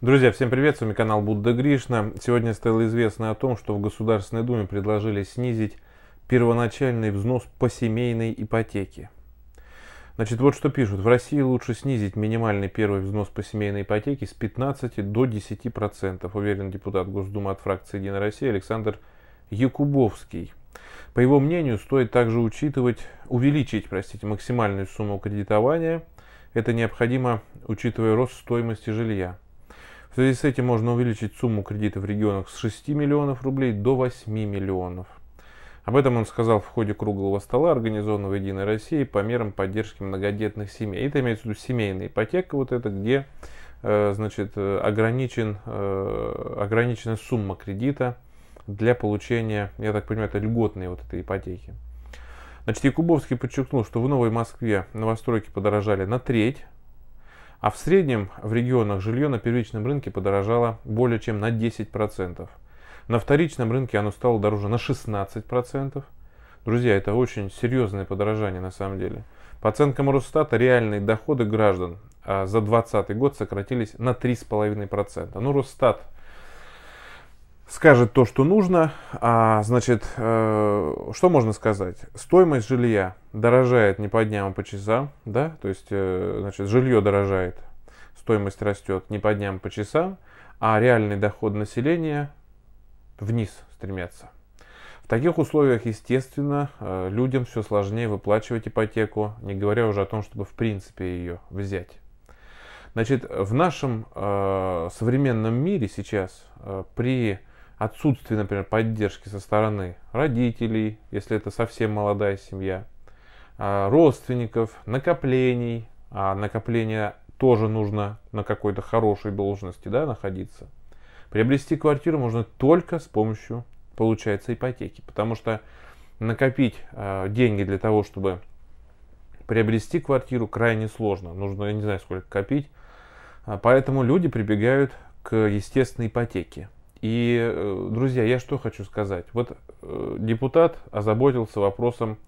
Друзья, всем привет, с вами канал Будда Гришна. Сегодня стало известно о том, что в Государственной Думе предложили снизить первоначальный взнос по семейной ипотеке. Значит, вот что пишут. В России лучше снизить минимальный первый взнос по семейной ипотеке с 15 до 10%, уверен депутат Госдумы от фракции «Единая Россия» Александр Якубовский. По его мнению, стоит также учитывать, увеличить простите, максимальную сумму кредитования. Это необходимо, учитывая рост стоимости жилья. В связи с этим можно увеличить сумму кредита в регионах с 6 миллионов рублей до 8 миллионов. Об этом он сказал в ходе круглого стола, организованного «Единой России» по мерам поддержки многодетных семей. Это имеется в виду семейная ипотека, вот это, где э, значит, ограничен, э, ограничена сумма кредита для получения, я так понимаю, это льготные вот этой ипотеки. Значит, Якубовский подчеркнул, что в Новой Москве новостройки подорожали на треть, а в среднем в регионах жилье на первичном рынке подорожало более чем на 10%. На вторичном рынке оно стало дороже на 16%. Друзья, это очень серьезное подорожание на самом деле. По оценкам Росстата, реальные доходы граждан а, за 2020 год сократились на 3,5%. Ну, Росстат скажет то, что нужно. А, значит, э, что можно сказать? Стоимость жилья дорожает не по дням, а по часам, да? То есть, э, значит, жилье дорожает, стоимость растет не по дням, а по часам, а реальный доход населения вниз стремятся. В таких условиях, естественно, э, людям все сложнее выплачивать ипотеку, не говоря уже о том, чтобы в принципе ее взять. Значит, в нашем э, современном мире сейчас э, при отсутствие, например, поддержки со стороны родителей, если это совсем молодая семья, а, родственников, накоплений, а накопление тоже нужно на какой-то хорошей должности да, находиться. Приобрести квартиру можно только с помощью, получается, ипотеки, потому что накопить а, деньги для того, чтобы приобрести квартиру, крайне сложно. Нужно, я не знаю, сколько копить. А, поэтому люди прибегают к естественной ипотеке. И, э, друзья, я что хочу сказать. Вот э, депутат озаботился вопросом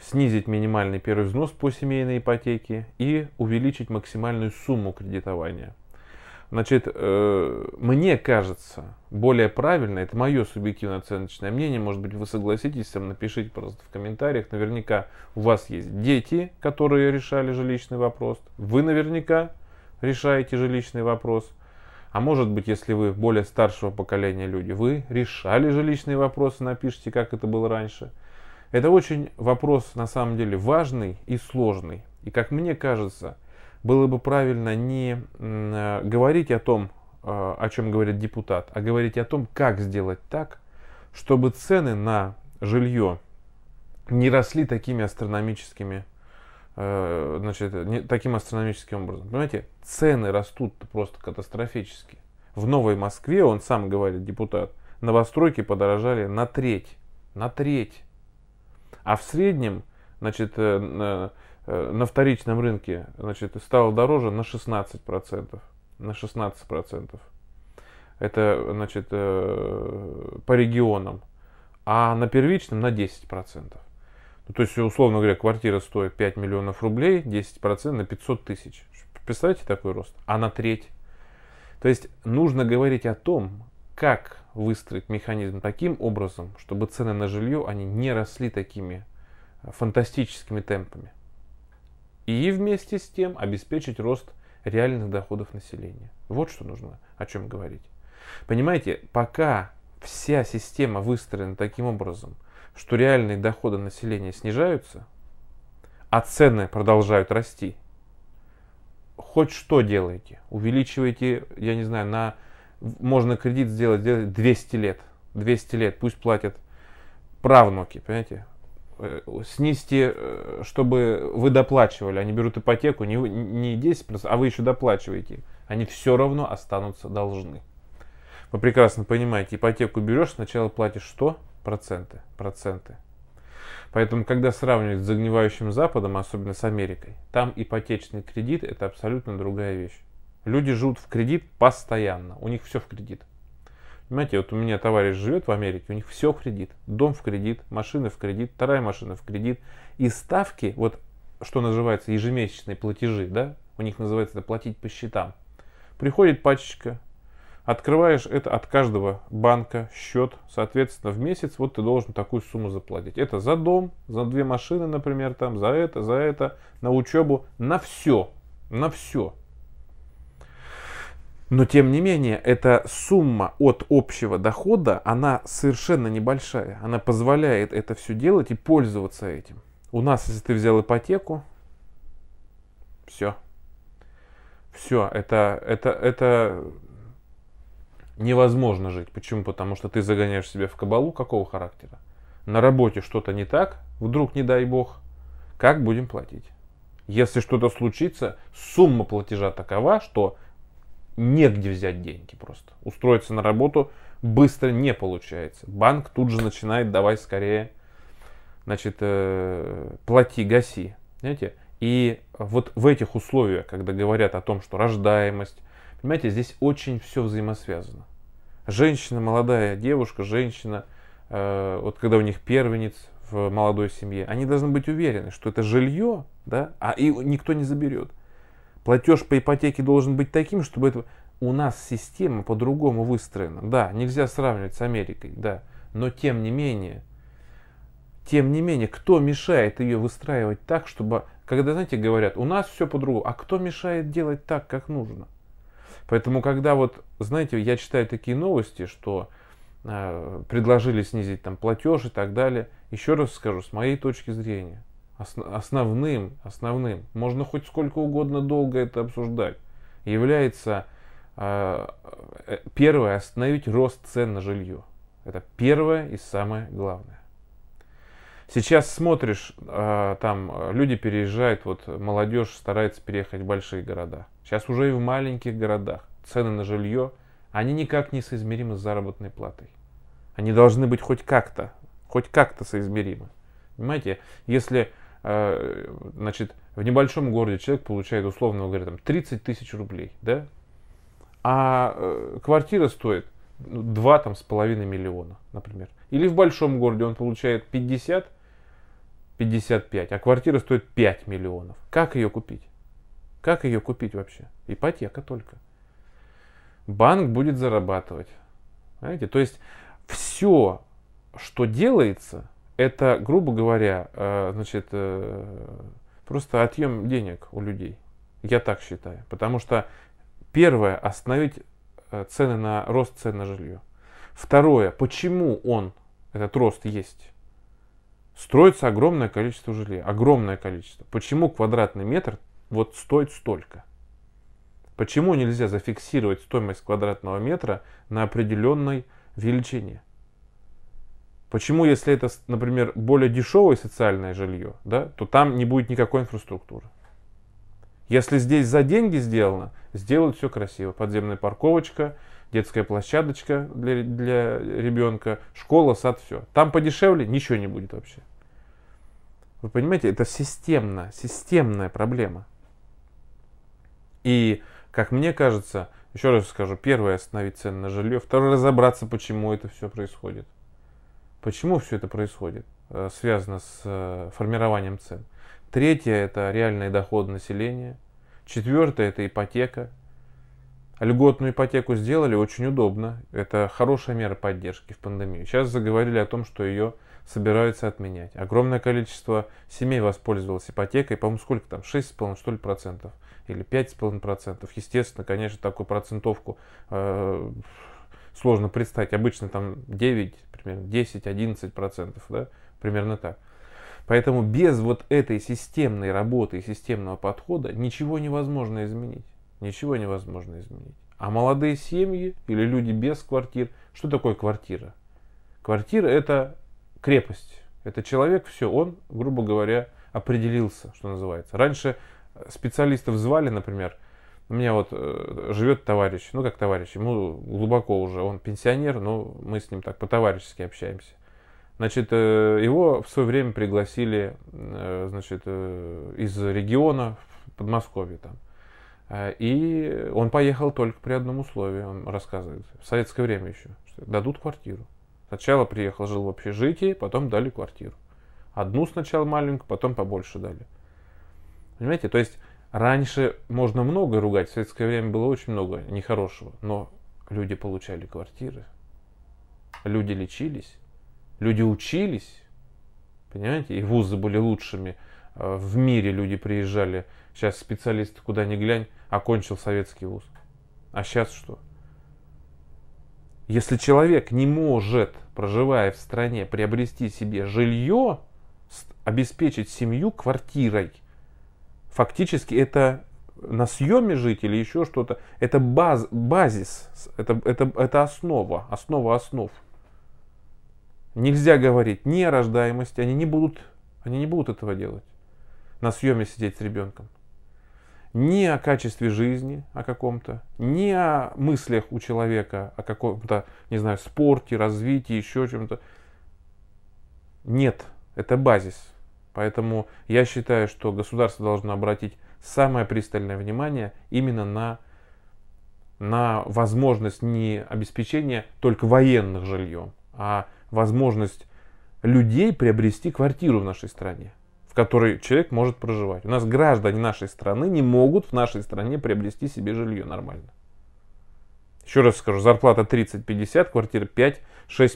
снизить минимальный первый взнос по семейной ипотеке и увеличить максимальную сумму кредитования. Значит, э, мне кажется, более правильно, это мое субъективно оценочное мнение, может быть, вы согласитесь с этим, напишите просто в комментариях, наверняка у вас есть дети, которые решали жилищный вопрос, вы наверняка решаете жилищный вопрос – а может быть, если вы более старшего поколения люди, вы решали жилищные вопросы, напишите, как это было раньше. Это очень вопрос, на самом деле, важный и сложный. И, как мне кажется, было бы правильно не э, говорить о том, э, о чем говорит депутат, а говорить о том, как сделать так, чтобы цены на жилье не росли такими астрономическими Э, значит, не, таким астрономическим образом. Понимаете, цены растут просто катастрофически. В Новой Москве, он сам говорит, депутат, новостройки подорожали на треть. На треть. А в среднем, значит, э, на, э, на вторичном рынке, значит, стало дороже на 16%. На 16%. Это, значит, по регионам. А на первичном на 10%. То есть, условно говоря, квартира стоит 5 миллионов рублей, 10% на 500 тысяч. Представляете такой рост? А на треть. То есть нужно говорить о том, как выстроить механизм таким образом, чтобы цены на жилье они не росли такими э, фантастическими темпами. И вместе с тем обеспечить рост реальных доходов населения. Вот что нужно о чем говорить. Понимаете, пока вся система выстроена таким образом – что реальные доходы населения снижаются, а цены продолжают расти, хоть что делаете, увеличиваете, я не знаю, на можно кредит сделать, сделать 200 лет, 200 лет, пусть платят правнуки, понимаете? Э, Снести, э, чтобы вы доплачивали. Они берут ипотеку не, не 10%, а вы еще доплачиваете. Они все равно останутся должны. Вы прекрасно понимаете, ипотеку берешь, сначала платишь что? проценты, проценты. Поэтому, когда сравнивать с загнивающим Западом, особенно с Америкой, там ипотечный кредит – это абсолютно другая вещь. Люди живут в кредит постоянно, у них все в кредит. Понимаете, вот у меня товарищ живет в Америке, у них все в кредит. Дом в кредит, машина в кредит, вторая машина в кредит. И ставки, вот что называется ежемесячные платежи, да, у них называется это платить по счетам. Приходит пачечка, Открываешь это от каждого банка, счет. Соответственно, в месяц вот ты должен такую сумму заплатить. Это за дом, за две машины, например, там, за это, за это, на учебу, на все, на все. Но тем не менее, эта сумма от общего дохода, она совершенно небольшая. Она позволяет это все делать и пользоваться этим. У нас, если ты взял ипотеку, все. Все, это, это, это невозможно жить. Почему? Потому что ты загоняешь себя в кабалу какого характера? На работе что-то не так, вдруг не дай бог, как будем платить? Если что-то случится, сумма платежа такова, что негде взять деньги просто. Устроиться на работу быстро не получается. Банк тут же начинает давай скорее, значит, э, плати, гаси. Понимаете? И вот в этих условиях, когда говорят о том, что рождаемость, понимаете, здесь очень все взаимосвязано женщина, молодая девушка, женщина, э, вот когда у них первенец в молодой семье, они должны быть уверены, что это жилье, да, а и никто не заберет. Платеж по ипотеке должен быть таким, чтобы это... У нас система по-другому выстроена. Да, нельзя сравнивать с Америкой, да. Но тем не менее, тем не менее, кто мешает ее выстраивать так, чтобы... Когда, знаете, говорят, у нас все по-другому, а кто мешает делать так, как нужно? Поэтому, когда вот, знаете, я читаю такие новости, что э, предложили снизить там платеж и так далее, еще раз скажу, с моей точки зрения, осно- основным, основным, можно хоть сколько угодно долго это обсуждать, является э, э, первое, остановить рост цен на жилье. Это первое и самое главное. Сейчас смотришь, а, там а, люди переезжают, вот молодежь старается переехать в большие города. Сейчас уже и в маленьких городах цены на жилье, они никак не соизмеримы с заработной платой. Они должны быть хоть как-то, хоть как-то соизмеримы. Понимаете, если а, значит, в небольшом городе человек получает, условно говоря, там 30 тысяч рублей, да? А э, квартира стоит 2 ну, там, с половиной миллиона, например. Или в большом городе он получает 50 55, а квартира стоит 5 миллионов. Как ее купить? Как ее купить вообще? Ипотека только. Банк будет зарабатывать. Понимаете? То есть все, что делается, это, грубо говоря, э, значит, э, просто отъем денег у людей. Я так считаю. Потому что первое, остановить э, цены на рост цен на жилье. Второе, почему он, этот рост есть? строится огромное количество жилья. Огромное количество. Почему квадратный метр вот стоит столько? Почему нельзя зафиксировать стоимость квадратного метра на определенной величине? Почему, если это, например, более дешевое социальное жилье, да, то там не будет никакой инфраструктуры? Если здесь за деньги сделано, сделают все красиво. Подземная парковочка – детская площадочка для, для ребенка, школа, сад, все. Там подешевле ничего не будет вообще. Вы понимаете, это системно, системная проблема. И, как мне кажется, еще раз скажу, первое остановить цены на жилье, второе разобраться, почему это все происходит. Почему все это происходит, э, связано с э, формированием цен. Третье – это реальный доход населения. Четвертое – это ипотека, Льготную ипотеку сделали, очень удобно. Это хорошая мера поддержки в пандемию. Сейчас заговорили о том, что ее собираются отменять. Огромное количество семей воспользовалось ипотекой, по-моему, сколько там, 6,5 что ли процентов или 5,5 процентов. Естественно, конечно, такую процентовку э, сложно представить. Обычно там 9, примерно 10, 11 процентов, да, примерно так. Поэтому без вот этой системной работы и системного подхода ничего невозможно изменить. Ничего невозможно изменить. А молодые семьи или люди без квартир, что такое квартира? Квартира это крепость. Это человек, все, он, грубо говоря, определился, что называется. Раньше специалистов звали, например, у меня вот э, живет товарищ, ну как товарищ, ему глубоко уже, он пенсионер, но мы с ним так по-товарищески общаемся. Значит, э, его в свое время пригласили, э, значит, э, из региона в Подмосковье там. Э, и он поехал только при одном условии, он рассказывает, в советское время еще, что дадут квартиру. Сначала приехал, жил в общежитии, потом дали квартиру. Одну сначала маленькую, потом побольше дали. Понимаете, то есть раньше можно много ругать, в советское время было очень много нехорошего, но люди получали квартиры, люди лечились, люди учились, Понимаете? И вузы были лучшими. Э, в мире люди приезжали. Сейчас специалисты, куда ни глянь, окончил советский вуз. А сейчас что? Если человек не может, проживая в стране, приобрести себе жилье, обеспечить семью квартирой, фактически это на съеме жить или еще что-то, это баз, базис, это, это, это основа, основа основ. Нельзя говорить ни о рождаемости, они не будут, они не будут этого делать. На съеме сидеть с ребенком. Ни о качестве жизни, о каком-то, ни о мыслях у человека, о каком-то, не знаю, спорте, развитии, еще чем-то. Нет, это базис. Поэтому я считаю, что государство должно обратить самое пристальное внимание именно на, на возможность не обеспечения только военных жильем, а возможность людей приобрести квартиру в нашей стране, в которой человек может проживать. У нас граждане нашей страны не могут в нашей стране приобрести себе жилье нормально. Еще раз скажу, зарплата 30-50, квартира 5-6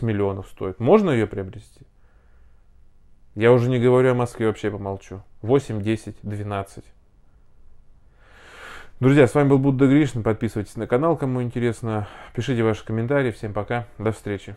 миллионов стоит. Можно ее приобрести? Я уже не говорю о Москве, вообще помолчу. 8, 10, 12. Друзья, с вами был Будда Гришин. Подписывайтесь на канал, кому интересно. Пишите ваши комментарии. Всем пока. До встречи.